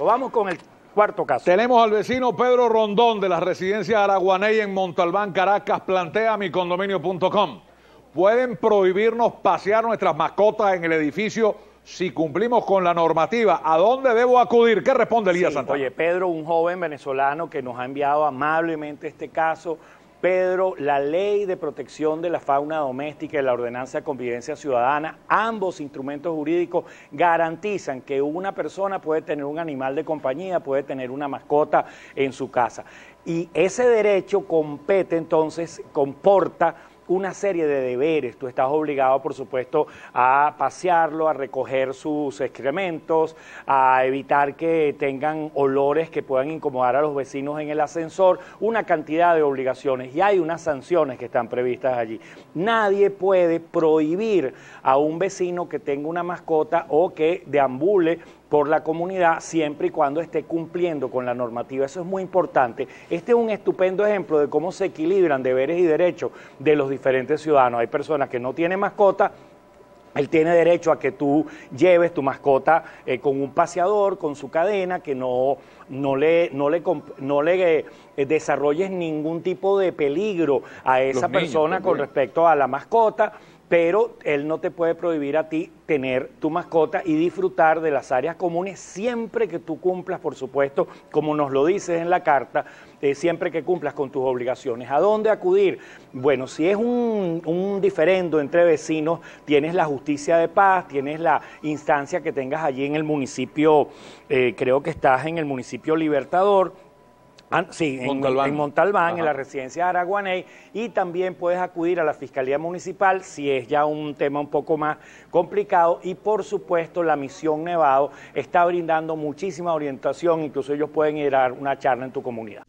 Vamos con el cuarto caso. Tenemos al vecino Pedro Rondón de la residencia Araguaney en Montalbán, Caracas, plantea mi condominio.com. Pueden prohibirnos pasear nuestras mascotas en el edificio si cumplimos con la normativa. ¿A dónde debo acudir? ¿Qué responde Elías sí, Santana? Oye, Pedro, un joven venezolano que nos ha enviado amablemente este caso, Pedro, la Ley de Protección de la Fauna Doméstica y la Ordenanza de Convivencia Ciudadana, ambos instrumentos jurídicos garantizan que una persona puede tener un animal de compañía, puede tener una mascota en su casa. Y ese derecho compete entonces, comporta una serie de deberes. Tú estás obligado, por supuesto, a pasearlo, a recoger sus excrementos, a evitar que tengan olores que puedan incomodar a los vecinos en el ascensor, una cantidad de obligaciones y hay unas sanciones que están previstas allí. Nadie puede prohibir a un vecino que tenga una mascota o que deambule por la comunidad siempre y cuando esté cumpliendo con la normativa. Eso es muy importante. Este es un estupendo ejemplo de cómo se equilibran deberes y derechos de los diferentes ciudadanos. Hay personas que no tienen mascota, él tiene derecho a que tú lleves tu mascota eh, con un paseador, con su cadena, que no, no le, no le, eh, desarrolles ningún tipo de peligro a esa persona con respecto a la mascota pero él no te puede prohibir a ti tener tu mascota y disfrutar de las áreas comunes siempre que tú cumplas, por supuesto, como nos lo dices en la carta, eh, siempre que cumplas con tus obligaciones. ¿A dónde acudir? Bueno, si es un, diferendo entre vecinos, tienes la justicia de paz, tienes la instancia que tengas allí en el municipio, eh, creo que estás en el municipio Libertador Ah, sí, en, Montalbán, en la residencia de Araguaney, y también puedes acudir a la Fiscalía Municipal si es ya un tema un poco más complicado. Y por supuesto, la Misión Nevado está brindando muchísima orientación, incluso ellos pueden ir a dar una charla en tu comunidad.